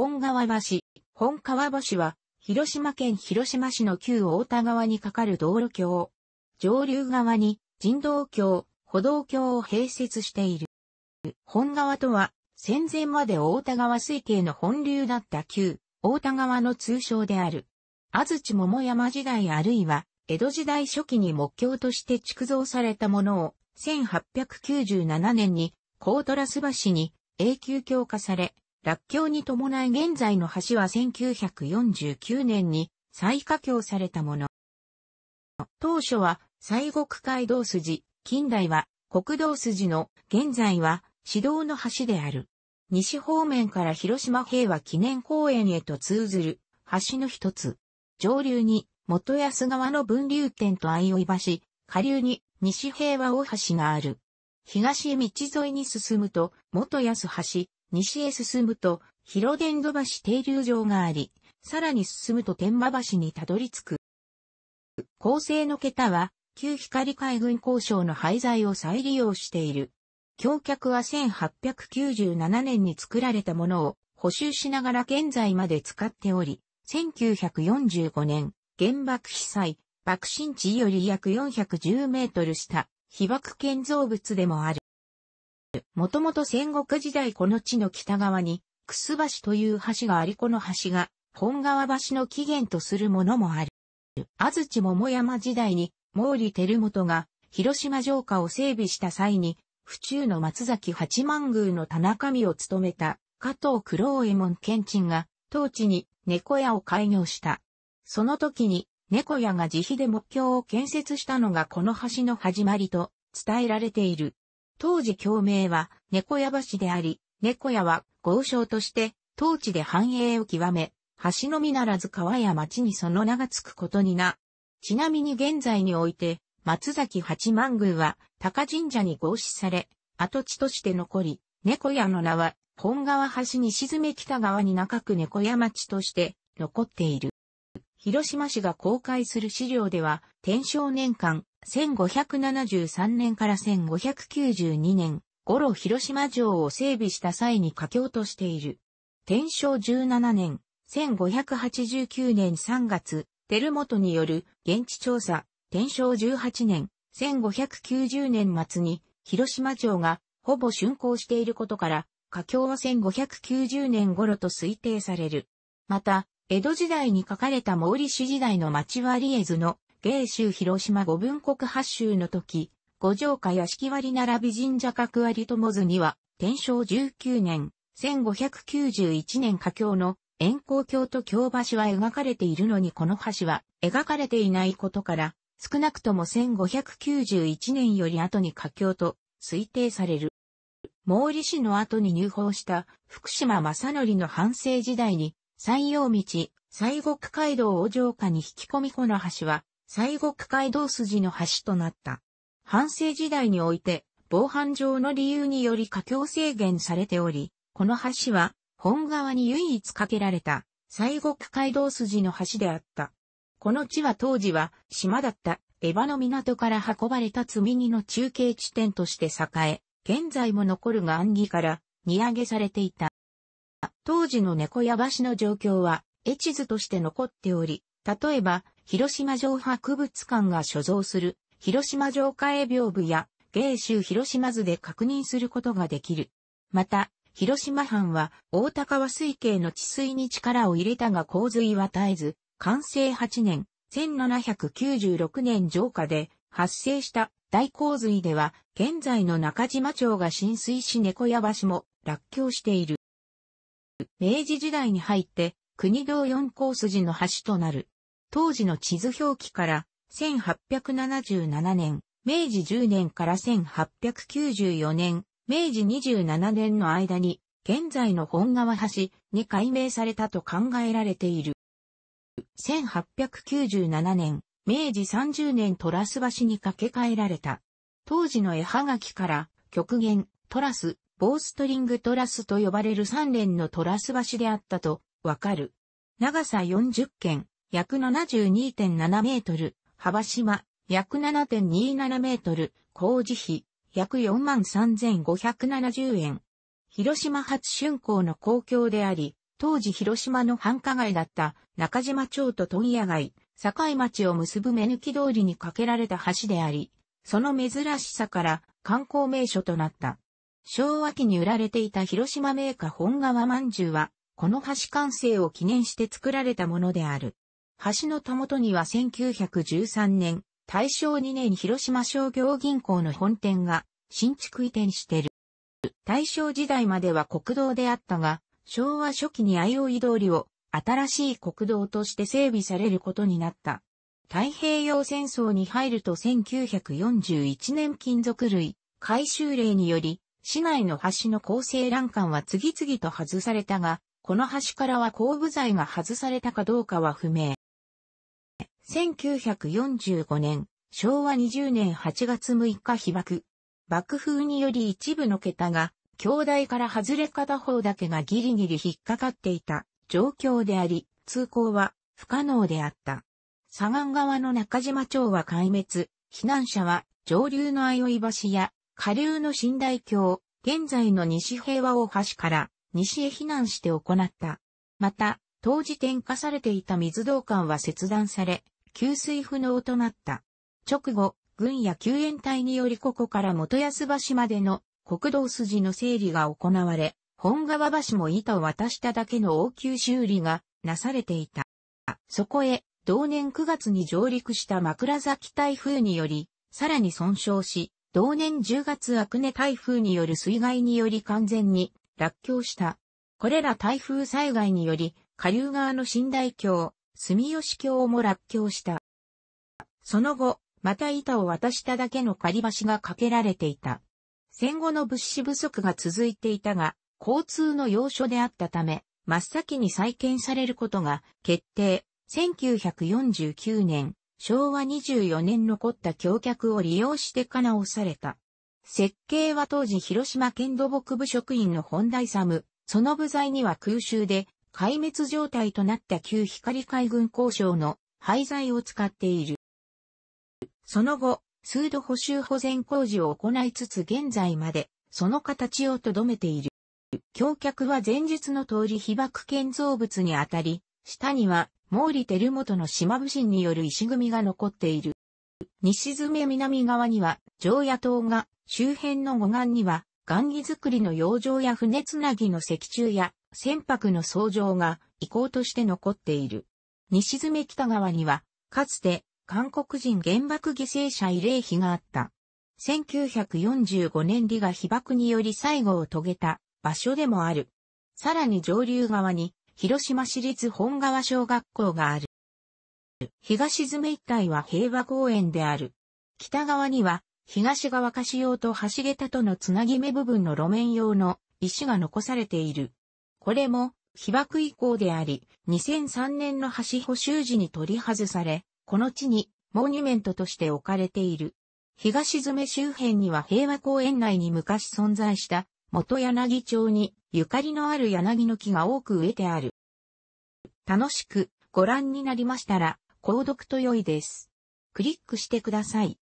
本川橋。本川橋は、広島県広島市の旧大田川に架かる道路橋。上流側に人道橋、歩道橋を併設している。本川とは、戦前まで大田川水系の本流だった旧大田川の通称である。安土桃山時代あるいは、江戸時代初期に木橋として築造されたものを、1897年に、コートラス橋に永久強化され、落橋に伴い現在の橋は1949年に再架橋されたもの。当初は西国街道筋、近代は国道筋の現在は市道の橋である。西方面から広島平和記念公園へと通ずる橋の一つ。上流に元安川の分流点と相生橋、下流に西平和大橋がある。東へ道沿いに進むと元安橋、西へ進むと、広伝土橋停留場があり、さらに進むと天馬橋にたどり着く。構成の桁は、旧光海軍交渉の廃材を再利用している。橋脚は1897年に作られたものを補修しながら現在まで使っており、1945年、原爆被災、爆心地より約410メートル下、被爆建造物でもある。もともと戦国時代この地の北側に、楠橋という橋がありこの橋が、本川橋の起源とするものもある。安土桃山時代に、毛利輝元が、広島城下を整備した際に、府中の松崎八幡宮の田中身を務めた、加藤九郎右衛門賢鎮が、当地に猫屋を開業した。その時に、猫屋が自費で木橋を建設したのがこの橋の始まりと伝えられている。当時共鳴は猫屋橋であり、猫屋は豪商として当地で繁栄を極め、橋のみならず川や町にその名が付くことにな。ちなみに現在において、松崎八幡宮は高神社に合祀され、跡地として残り、猫屋の名は本川橋に沈め北側に中区猫屋町として残っている。広島市が公開する資料では、天正年間、1573年から1592年、頃広島城を整備した際に佳境としている。天正17年、1589年3月、照本による現地調査、天正18年、1590年末に、広島城がほぼ竣工していることから、佳境は1590年頃と推定される。また、江戸時代に書かれた毛利氏時代の町割絵図の芸州広島五分国八州の時、五条家屋敷割並び神社角割友図には、天正19年、1591年家境の円光橋と京橋は描かれているのにこの橋は描かれていないことから、少なくとも1591年より後に家境と推定される。毛利氏の後に入法した福島正則の反省時代に西洋道、西国街道を城下に引き込みこの橋は、西国街道筋の橋となった。半世時代において、防犯上の理由により過境制限されており、この橋は、本川に唯一架けられた、西国街道筋の橋であった。この地は当時は、島だった、エ場の港から運ばれた積み荷の中継地点として栄え、現在も残るが安儀から、荷上げされていた。当時の猫屋橋の状況は、絵地図として残っており、例えば、広島城博物館が所蔵する、広島城下絵屏風や、芸州広島図で確認することができる。また、広島藩は、大高和水系の治水に力を入れたが洪水は絶えず、完成8年、1796年城下で発生した大洪水では、現在の中島町が浸水し猫屋橋も落橋している。明治時代に入って国道四高筋の橋となる。当時の地図表記から1877年、明治10年から1894年、明治27年の間に現在の本川橋に改名されたと考えられている。1897年、明治30年トラス橋に架け替えられた。当時の絵はがきから、極限、トラスボーストリングトラスと呼ばれる三連のトラス橋であったとわかる。長さ40軒、約72.7メートル、幅島、約7.27メートル、工事費、約43,570円。広島初春港の公共であり、当時広島の繁華街だった中島町と問屋街、境町を結ぶ目抜き通りに架けられた橋であり、その珍しさから観光名所となった。昭和期に売られていた広島メーカー本川ゅうは、この橋完成を記念して作られたものである。橋のたもとには1913年、大正2年広島商業銀行の本店が新築移転してる。大正時代までは国道であったが、昭和初期に相生通りを新しい国道として整備されることになった。太平洋戦争に入ると1941年金属類回収令により市内の橋の構成欄干は次々と外されたが、この橋からは後部材が外されたかどうかは不明。1945年、昭和20年8月6日被爆。爆風により一部の桁が、兄弟から外れ片方だけがギリギリ引っかかっていた状況であり、通行は不可能であった。左岸側の中島町は壊滅、避難者は上流の相生橋や下流の寝台橋、現在の西平和大橋から西へ避難して行った。また、当時点火されていた水道管は切断され、給水不能となった。直後、軍や救援隊によりここから元安橋までの国道筋の整理が行われ、本川橋も板を渡しただけの応急修理がなされていた。そこへ、同年9月に上陸した枕崎台風により、さらに損傷し、同年10月悪根台風による水害により完全に落橋した。これら台風災害により、下流側の新大橋、住吉橋も落橋した。その後、また板を渡しただけの仮橋が架けられていた。戦後の物資不足が続いていたが、交通の要所であったため、真っ先に再建されることが決定。1949年、昭和24年残った橋脚を利用してかなおされた。設計は当時広島県土木部職員の本サム、その部材には空襲で壊滅状態となった旧光海軍交渉の廃材を使っている。その後、数度補修保全工事を行いつつ現在までその形を留めている。橋脚は前述の通り被爆建造物にあたり、下には、毛利輝元の島武神による石組みが残っている。西詰南側には、常夜島が、周辺の護岸には、雁木作りの洋上や船つなぎの石柱や、船舶の創造が、遺構として残っている。西詰北側には、かつて、韓国人原爆犠牲者慰霊碑があった。1945年リが被爆により最後を遂げた場所でもある。さらに上流側に広島市立本川小学校がある。東詰一帯は平和公園である。北側には、東側貸用と橋桁とのつなぎ目部分の路面用の石が残されている。これも、被爆以降であり、2003年の橋補修時に取り外され、この地にモニュメントとして置かれている。東詰周辺には平和公園内に昔存在した元柳町にゆかりのある柳の木が多く植えてある。楽しくご覧になりましたら、購読と良いです。クリックしてください。